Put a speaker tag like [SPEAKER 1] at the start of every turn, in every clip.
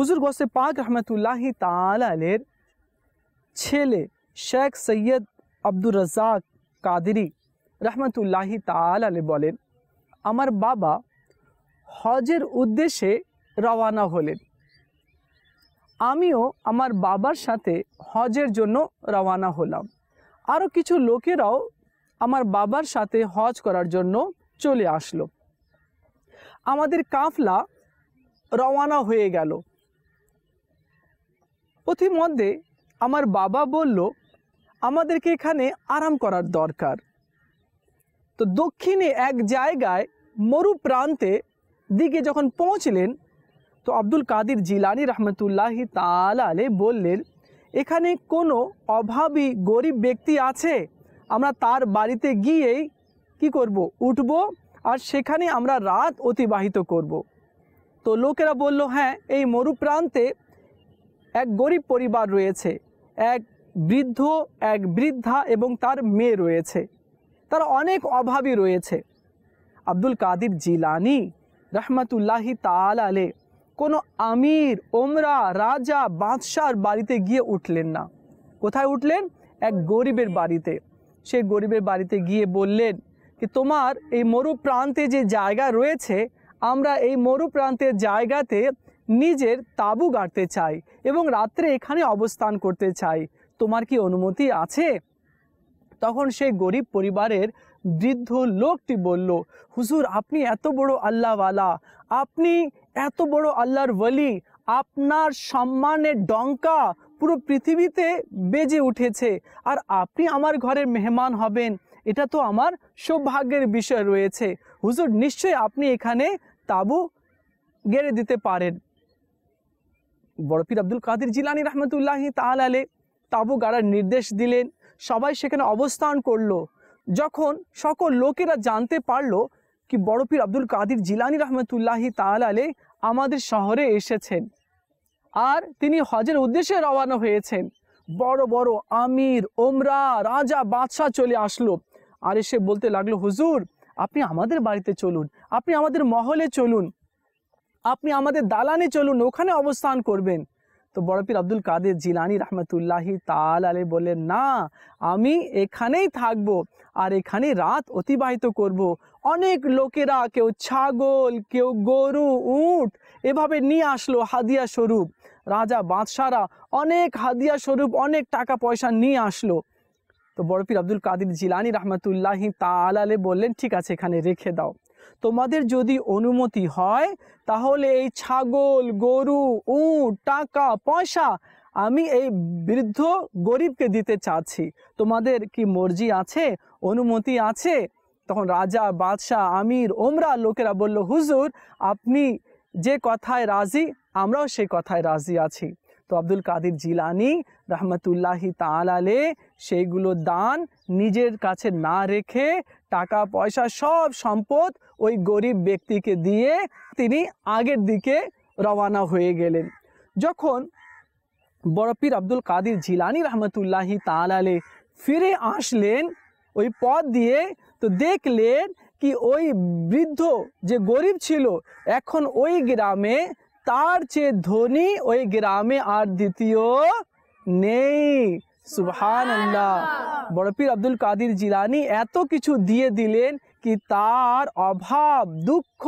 [SPEAKER 1] হুজুর গোসে পাক রহমতুল্লাহ তালের ছেলে শেখ সৈয়দ আব্দুর রাজাক কাদেরি রহমতুল্লাহি তালে বলেন আমার বাবা হজের উদ্দেশ্যে রওয়ানা হলেন আমিও আমার বাবার সাথে হজের জন্য রওয়ানা হলাম আরও কিছু লোকেরাও আমার বাবার সাথে হজ করার জন্য চলে আসলো আমাদের কাফলা রওয়ানা হয়ে গেল পথিমধ্যে আমার বাবা বলল আমাদেরকে এখানে আরাম করার দরকার তো দক্ষিণে এক জায়গায় মরু প্রান্তে দিকে যখন পৌঁছলেন তো আব্দুল কাদির জিলানি রহমতুল্লাহি তালা আলে বললেন এখানে কোনো অভাবী গরিব ব্যক্তি আছে আমরা তার বাড়িতে গিয়েই কি করব উঠব আর সেখানে আমরা রাত অতিবাহিত করব। তো লোকেরা বলল হ্যাঁ এই মরুপ্রান্তে এক গরিব পরিবার রয়েছে এক বৃদ্ধ এক বৃদ্ধা এবং তার মেয়ে রয়েছে তারা অনেক অভাবই রয়েছে আব্দুল কাদির জিলানি রহমাতুল্লাহি তাল আলে কোনো আমির ওমরা রাজা বাদশার বাড়িতে গিয়ে উঠলেন না কোথায় উঠলেন এক গরিবের বাড়িতে সে গরিবের বাড়িতে গিয়ে বললেন যে তোমার এই মরু প্রান্তে যে জায়গা রয়েছে আমরা এই মরু প্রান্তের জায়গাতে নিজের তাঁবু গাড়তে চাই এবং রাত্রে এখানে অবস্থান করতে চাই তোমার কি অনুমতি আছে তখন সেই গরিব পরিবারের বৃদ্ধ লোকটি বলল হুজুর আপনি এত বড় আল্লাহওয়ালা আপনি এত বড় আল্লাহর বলি আপনার সম্মানের ডঙ্কা পুরো পৃথিবীতে বেজে উঠেছে আর আপনি আমার ঘরের মেহমান হবেন এটা তো আমার সৌভাগ্যের বিষয় রয়েছে হুজুর নিশ্চয় আপনি এখানে তাবু গেড়ে দিতে পারেন বড়পীর আব্দুল কাদির জিলানি রহমতুল্লাহি তাহলে আলে তাবু গাড়ার নির্দেশ দিলেন সবাই সেখানে অবস্থান করলো যখন সকল লোকেরা জানতে পারল কি বড়পীর আব্দুল কাদির জিলানি রহমতুল্লাহি তাহলে আলে আমাদের শহরে এসেছেন আর তিনি হজের উদ্দেশ্যে রওনা হয়েছেন বড় বড় আমির ওমরা রাজা বাদশাহ চলে আসলো আর এসে বলতে লাগলো হুজুর আপনি আমাদের বাড়িতে চলুন আপনি আমাদের মহলে চলুন আপনি আমাদের দালানে চলুন ওখানে অবস্থান করবেন তো বড়পীর আব্দুল কাদের জিলানি রহমতুল্লাহি তাল আলে বললেন না আমি এখানেই থাকব আর এখানে রাত অতিবাহিত করব। অনেক লোকেরা কেউ ছাগল কেউ গরু উট এভাবে নিয়ে আসলো হাদিয়া স্বরূপ রাজা বাদশারা অনেক হাদিয়া স্বরূপ অনেক টাকা পয়সা নিয়ে আসলো তো বড়পীর আব্দুল কাদের জিলানি রহমতুল্লাহি তাল আলে বললেন ঠিক আছে এখানে রেখে দাও তোমাদের যদি অনুমতি হয় তাহলে এই ছাগল গরু উঁট টাকা পয়সা আমি এই বৃদ্ধ গরিবকে দিতে চাচ্ছি তোমাদের কি মর্জি আছে অনুমতি আছে তখন রাজা বাদশাহ আমির ওমরা লোকেরা বলল হুজুর আপনি যে কথায় রাজি আমরাও সেই কথায় রাজি আছি তো আব্দুল কাদির জিলানি রহমতুল্লাহি তালালে সেইগুলো দান নিজের কাছে না রেখে টাকা পয়সা সব সম্পদ ওই গরিব ব্যক্তিকে দিয়ে তিনি আগের দিকে রওয়ানা হয়ে গেলেন যখন বরপির আব্দুল কাদির জিলানি রহমতুল্লাহি তালালে ফিরে আসলেন ওই পথ দিয়ে তো দেখলেন কি ওই বৃদ্ধ যে গরিব ছিল এখন ওই গ্রামে তার চেয়ে ধনী ওই গ্রামে আর দ্বিতীয় নেই সুহান আল্লাহ বড়পীর আব্দুল কাদির জিলানি এত কিছু দিয়ে দিলেন কি তার অভাব দুঃখ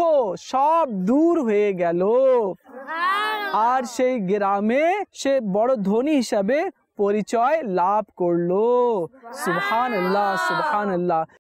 [SPEAKER 1] সব দূর হয়ে গেল আর সেই গ্রামে সে বড় ধনী হিসাবে পরিচয় লাভ করলো সুহান আল্লাহ সুহান আল্লাহ